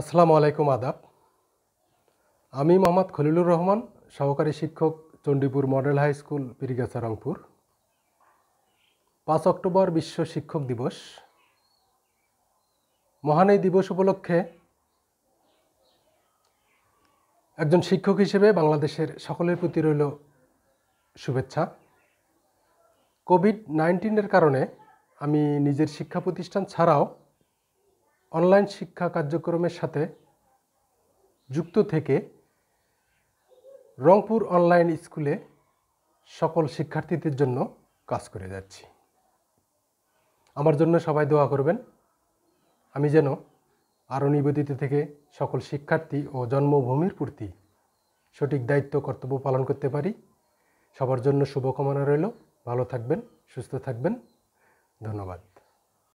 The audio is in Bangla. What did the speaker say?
আসসালামু আলাইকুম আদাব আমি মোহাম্মদ খলিলুর রহমান সহকারী শিক্ষক Chandipur model high school Pirgachha Rangpur পাঁচ অক্টোবর বিশ্ব শিক্ষক দিবস মহান এই দিবস উপলক্ষে একজন শিক্ষক হিসেবে বাংলাদেশের সকলের প্রতি রইল শুভেচ্ছা কোভিড নাইন্টিনের কারণে আমি নিজের শিক্ষা প্রতিষ্ঠান ছাড়াও অনলাইন শিক্ষা কার্যক্রমের সাথে যুক্ত থেকে রংপুর অনলাইন স্কুলে সকল শিক্ষার্থীদের জন্য কাজ করে যাচ্ছি আমার জন্য সবাই দোয়া করবেন আমি যেন আরও নিবেদিত থেকে সকল শিক্ষার্থী ও জন্মভূমির প্রতি সঠিক দায়িত্ব কর্তব্য পালন করতে পারি সবার জন্য শুভকামনা রইল ভালো থাকবেন সুস্থ থাকবেন ধন্যবাদ